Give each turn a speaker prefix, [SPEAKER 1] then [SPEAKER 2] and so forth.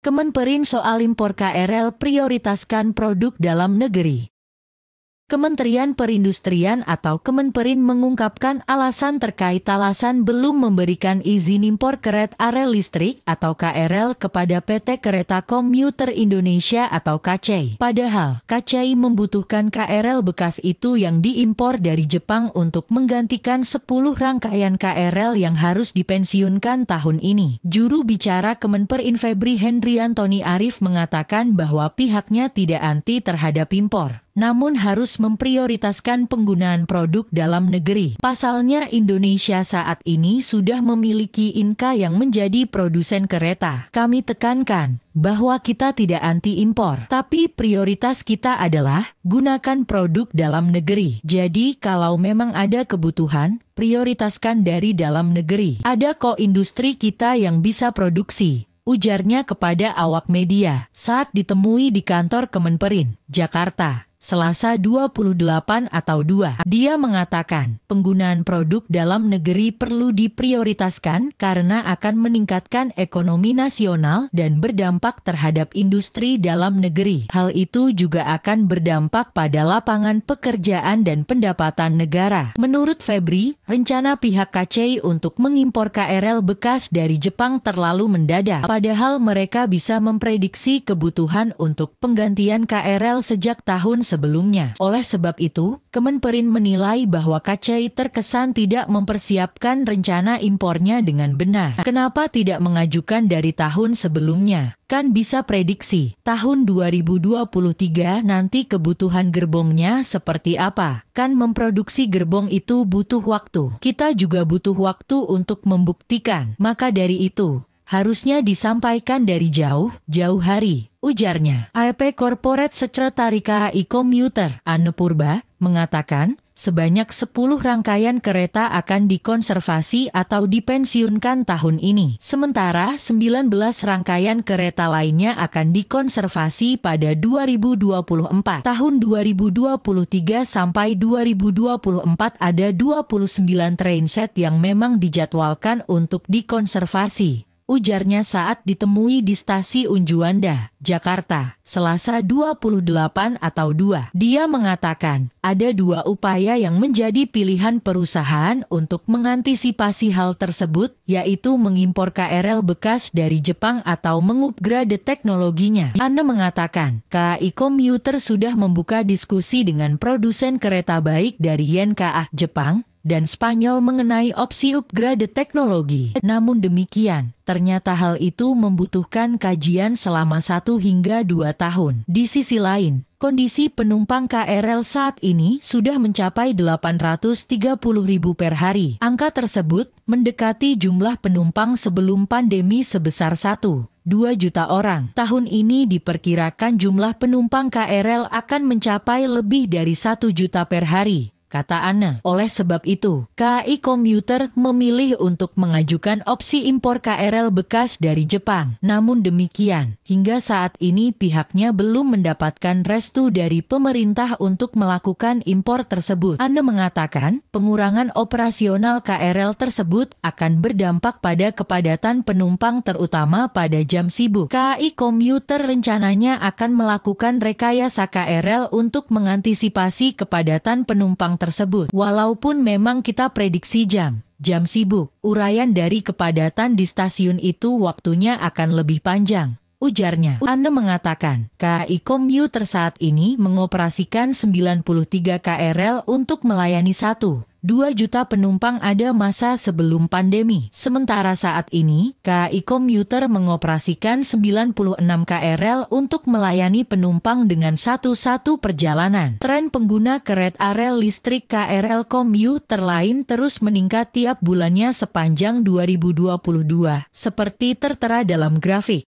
[SPEAKER 1] Kemenperin soal impor KRL prioritaskan produk dalam negeri. Kementerian Perindustrian atau Kemenperin mengungkapkan alasan terkait alasan belum memberikan izin impor kereta area listrik atau KRL kepada PT Kereta Komuter Indonesia atau KCI. Padahal, KCI membutuhkan KRL bekas itu yang diimpor dari Jepang untuk menggantikan 10 rangkaian KRL yang harus dipensiunkan tahun ini. Juru bicara Kemenperin Febri Tony Arif mengatakan bahwa pihaknya tidak anti terhadap impor namun harus memprioritaskan penggunaan produk dalam negeri. Pasalnya Indonesia saat ini sudah memiliki Inka yang menjadi produsen kereta. Kami tekankan bahwa kita tidak anti impor, tapi prioritas kita adalah gunakan produk dalam negeri. Jadi kalau memang ada kebutuhan, prioritaskan dari dalam negeri. Ada kok industri kita yang bisa produksi, ujarnya kepada awak media saat ditemui di kantor Kemenperin, Jakarta. Selasa 28 atau 2. Dia mengatakan, penggunaan produk dalam negeri perlu diprioritaskan karena akan meningkatkan ekonomi nasional dan berdampak terhadap industri dalam negeri. Hal itu juga akan berdampak pada lapangan pekerjaan dan pendapatan negara. Menurut Febri, rencana pihak KCI untuk mengimpor KRL bekas dari Jepang terlalu mendadak, padahal mereka bisa memprediksi kebutuhan untuk penggantian KRL sejak tahun sebelumnya. Oleh sebab itu, Kemenperin menilai bahwa KCI terkesan tidak mempersiapkan rencana impornya dengan benar. Kenapa tidak mengajukan dari tahun sebelumnya? Kan bisa prediksi, tahun 2023 nanti kebutuhan gerbongnya seperti apa? Kan memproduksi gerbong itu butuh waktu. Kita juga butuh waktu untuk membuktikan. Maka dari itu, harusnya disampaikan dari jauh, jauh hari, ujarnya. AP Corporate Secretary KAI Komuter Purba, mengatakan, sebanyak 10 rangkaian kereta akan dikonservasi atau dipensiunkan tahun ini. Sementara 19 rangkaian kereta lainnya akan dikonservasi pada 2024. Tahun 2023 sampai 2024 ada 29 train set yang memang dijadwalkan untuk dikonservasi ujarnya saat ditemui di stasi Unjuanda, Jakarta, Selasa 28 atau 2. Dia mengatakan, ada dua upaya yang menjadi pilihan perusahaan untuk mengantisipasi hal tersebut, yaitu mengimpor KRL bekas dari Jepang atau mengupgrade teknologinya. Anne mengatakan, KAI Commuter sudah membuka diskusi dengan produsen kereta baik dari YNKA Jepang, dan Spanyol mengenai opsi upgrade teknologi. Namun demikian, ternyata hal itu membutuhkan kajian selama satu hingga dua tahun. Di sisi lain, kondisi penumpang KRL saat ini sudah mencapai 830 ribu per hari. Angka tersebut mendekati jumlah penumpang sebelum pandemi sebesar 1. 2 juta orang. Tahun ini diperkirakan jumlah penumpang KRL akan mencapai lebih dari 1 juta per hari kata Anna. Oleh sebab itu, KAI Komuter memilih untuk mengajukan opsi impor KRL bekas dari Jepang. Namun demikian, hingga saat ini pihaknya belum mendapatkan restu dari pemerintah untuk melakukan impor tersebut. Anna mengatakan, pengurangan operasional KRL tersebut akan berdampak pada kepadatan penumpang terutama pada jam sibuk. KAI Komuter rencananya akan melakukan rekayasa KRL untuk mengantisipasi kepadatan penumpang tersebut. Walaupun memang kita prediksi jam, jam sibuk, uraian dari kepadatan di stasiun itu waktunya akan lebih panjang. Ujarnya, Anda mengatakan, KAI Komuter saat ini mengoperasikan 93 KRL untuk melayani satu 2 juta penumpang ada masa sebelum pandemi. Sementara saat ini, KAI Komuter mengoperasikan 96 KRL untuk melayani penumpang dengan satu-satu perjalanan. Tren pengguna kereta rel listrik KRL Komuter lain terus meningkat tiap bulannya sepanjang 2022, seperti tertera dalam grafik.